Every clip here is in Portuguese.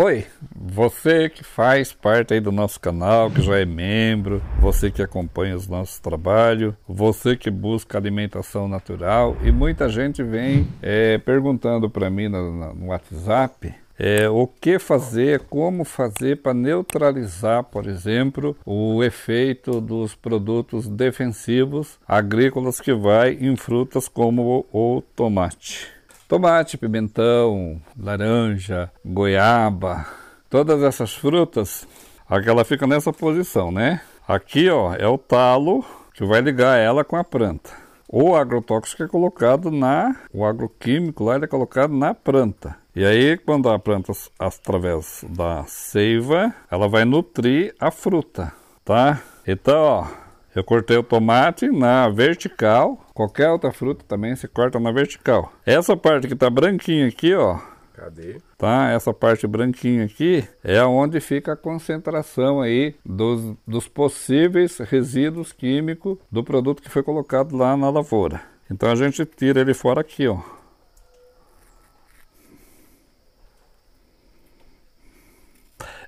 Oi, você que faz parte aí do nosso canal, que já é membro, você que acompanha os nossos trabalhos, você que busca alimentação natural e muita gente vem é, perguntando para mim no, no WhatsApp é, o que fazer, como fazer para neutralizar, por exemplo, o efeito dos produtos defensivos agrícolas que vai em frutas como o, o tomate tomate, pimentão, laranja, goiaba, todas essas frutas, aquela fica nessa posição, né? Aqui, ó, é o talo que vai ligar ela com a planta. O agrotóxico é colocado na, o agroquímico lá ele é colocado na planta. E aí, quando a planta através da seiva, ela vai nutrir a fruta, tá? Então, ó, eu cortei o tomate na vertical, Qualquer outra fruta também se corta na vertical. Essa parte que tá branquinha aqui, ó. Cadê? Tá, essa parte branquinha aqui é onde fica a concentração aí dos, dos possíveis resíduos químicos do produto que foi colocado lá na lavoura. Então a gente tira ele fora aqui, ó.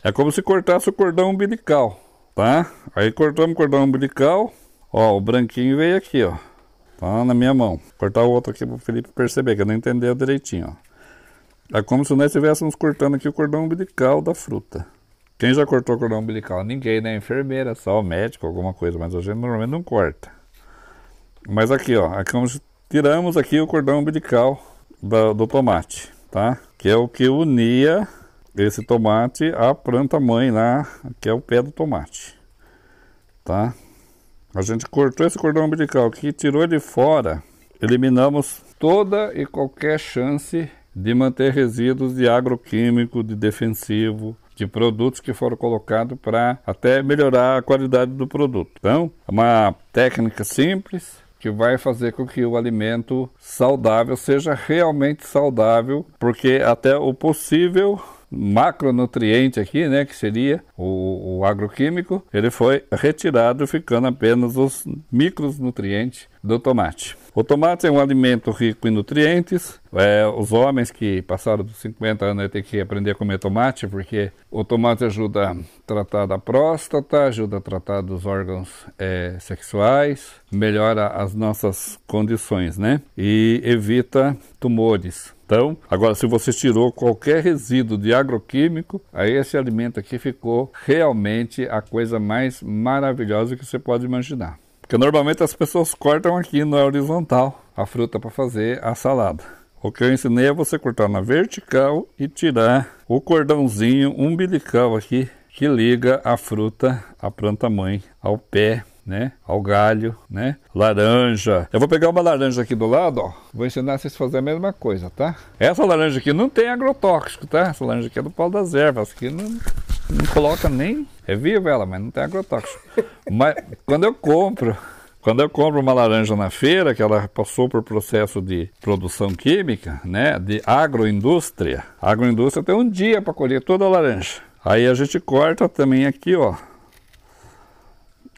É como se cortasse o cordão umbilical, tá? Aí cortamos o cordão umbilical, ó, o branquinho veio aqui, ó. Tá na minha mão. Vou cortar o outro aqui para o Felipe perceber, que eu não entendeu direitinho. Ó. É como se nós estivéssemos cortando aqui o cordão umbilical da fruta. Quem já cortou o cordão umbilical? Ninguém, né? Enfermeira, só médico, alguma coisa, mas a gente normalmente não corta. Mas aqui, ó, aqui é vamos, tiramos aqui o cordão umbilical do tomate, tá? Que é o que unia esse tomate à planta mãe lá, que é o pé do tomate, tá? A gente cortou esse cordão umbilical aqui, tirou ele fora, eliminamos toda e qualquer chance de manter resíduos de agroquímico, de defensivo, de produtos que foram colocados para até melhorar a qualidade do produto. Então, é uma técnica simples que vai fazer com que o alimento saudável seja realmente saudável, porque até o possível macronutriente aqui, né, que seria o, o agroquímico, ele foi retirado, ficando apenas os micronutrientes do tomate. O tomate é um alimento rico em nutrientes. É, os homens que passaram dos 50 anos têm que aprender a comer tomate, porque o tomate ajuda a tratar da próstata, ajuda a tratar dos órgãos é, sexuais, melhora as nossas condições, né? E evita tumores. Então, agora, se você tirou qualquer resíduo de agroquímico, aí esse alimento aqui ficou realmente a coisa mais maravilhosa que você pode imaginar. Porque normalmente as pessoas cortam aqui na é horizontal a fruta para fazer a salada. O que eu ensinei é você cortar na vertical e tirar o cordãozinho umbilical aqui que liga a fruta, a planta mãe, ao pé, né? Ao galho, né? Laranja. Eu vou pegar uma laranja aqui do lado, ó. Vou ensinar vocês a fazer a mesma coisa, tá? Essa laranja aqui não tem agrotóxico, tá? Essa laranja aqui é do pau das ervas. Aqui não, não coloca nem. É viva ela, mas não tem agrotóxico. Mas quando eu compro, quando eu compro uma laranja na feira, que ela passou por processo de produção química, né, de agroindústria. A agroindústria tem um dia para colher toda a laranja. Aí a gente corta também aqui, ó,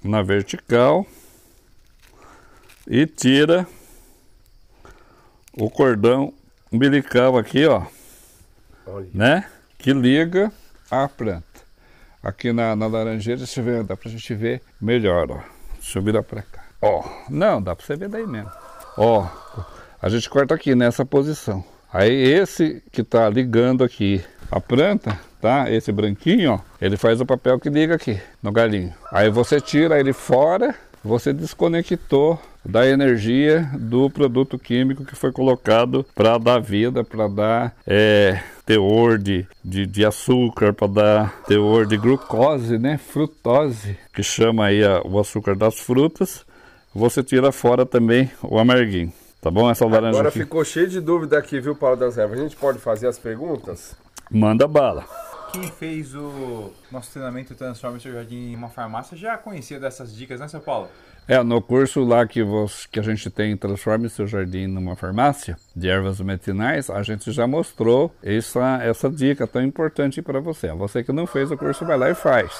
na vertical e tira o cordão umbilical aqui, ó, Olha. né, que liga a planta. Aqui na, na Laranjeira, se vê, dá pra gente ver melhor, ó. eu virar pra cá. Ó, não, dá pra você ver daí mesmo. Ó, a gente corta aqui nessa posição. Aí esse que tá ligando aqui a planta, tá? Esse branquinho, ó, ele faz o papel que liga aqui no galinho. Aí você tira ele fora, você desconectou da energia do produto químico que foi colocado para dar vida, para dar é, teor de, de, de açúcar, para dar teor de glucose, né? Frutose, que chama aí a, o açúcar das frutas. Você tira fora também o amarguinho. Tá bom essa laranja Agora aqui. ficou cheio de dúvida aqui, viu, Paulo das Ervas? A gente pode fazer as perguntas? Manda bala. Quem fez o nosso treinamento Transforma seu Jardim em uma farmácia já conhecia dessas dicas, né, seu Paulo? É, no curso lá que, você, que a gente tem Transforme Seu Jardim numa Farmácia, de ervas medicinais, a gente já mostrou essa, essa dica tão importante para você. Você que não fez o curso, vai lá e faz.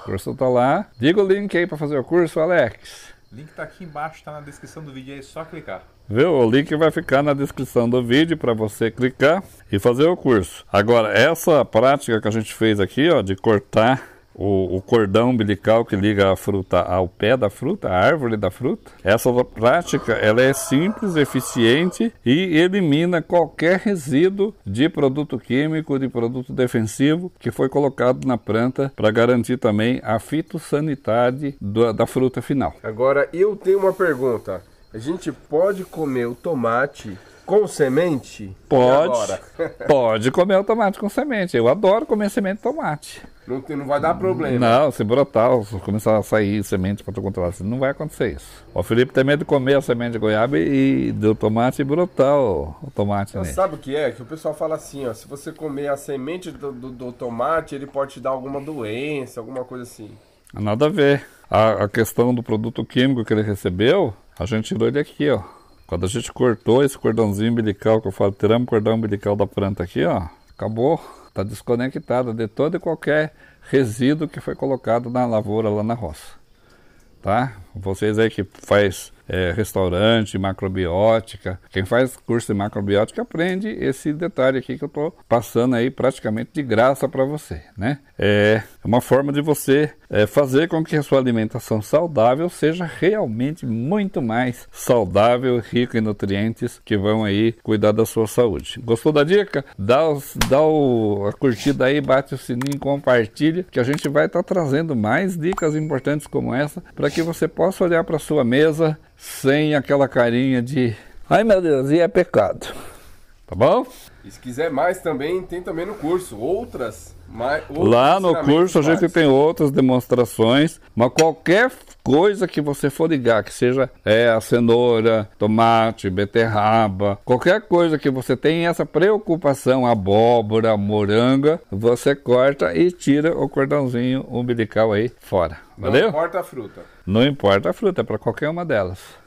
O curso está lá. Diga o link aí para fazer o curso, Alex. Link tá aqui embaixo, tá na descrição do vídeo, é só clicar. Viu? O link vai ficar na descrição do vídeo para você clicar e fazer o curso. Agora, essa prática que a gente fez aqui, ó, de cortar o, o, cordão umbilical que liga a fruta ao pé da fruta, à árvore da fruta. Essa prática ela é simples, eficiente e elimina qualquer resíduo de produto químico, de produto defensivo que foi colocado na planta para garantir também a fitossanidade da fruta final. Agora eu tenho uma pergunta. A gente pode comer o tomate com semente? Pode. Pode comer o tomate com semente. Eu adoro comer semente de tomate. Não, não vai dar problema. Não, se brotar, se começar a sair semente para tu controlar, não vai acontecer isso. O Felipe tem medo de comer a semente de goiaba e do tomate e brotar o, tomate. Você sabe o que é? Que o pessoal fala assim, ó, se você comer a semente do, do, do tomate, ele pode te dar alguma doença, alguma coisa assim. Nada a ver. A, a questão do produto químico que ele recebeu, a gente tirou ele aqui, ó. Quando a gente cortou esse cordãozinho umbilical, que eu falo, tiramos o cordão umbilical da planta aqui, ó, acabou está desconectada de todo e qualquer resíduo que foi colocado na lavoura lá na roça. Tá? Vocês aí que faz é, restaurante, macrobiótica, quem faz curso de macrobiótica aprende esse detalhe aqui que eu estou passando aí praticamente de graça para você, né? É, é uma forma de você é, fazer com que a sua alimentação saudável seja realmente muito mais saudável, rica em nutrientes que vão aí cuidar da sua saúde. Gostou da dica? Dá, dá o, a curtida aí, bate o sininho, compartilha, que a gente vai estar tá trazendo mais dicas importantes como essa para que você possa olhar para sua mesa sem aquela carinha de ai meu Deus, e é pecado. Tá bom? E se quiser mais também, tem também no curso outras. Mais, Lá no curso a gente tem outras demonstrações, mas qualquer coisa que você for ligar, que seja é, a cenoura, tomate, beterraba, qualquer coisa que você tenha essa preocupação, abóbora, moranga, você corta e tira o cordãozinho umbilical aí fora. Valeu? Não importa a fruta. Não importa a fruta, é para qualquer uma delas.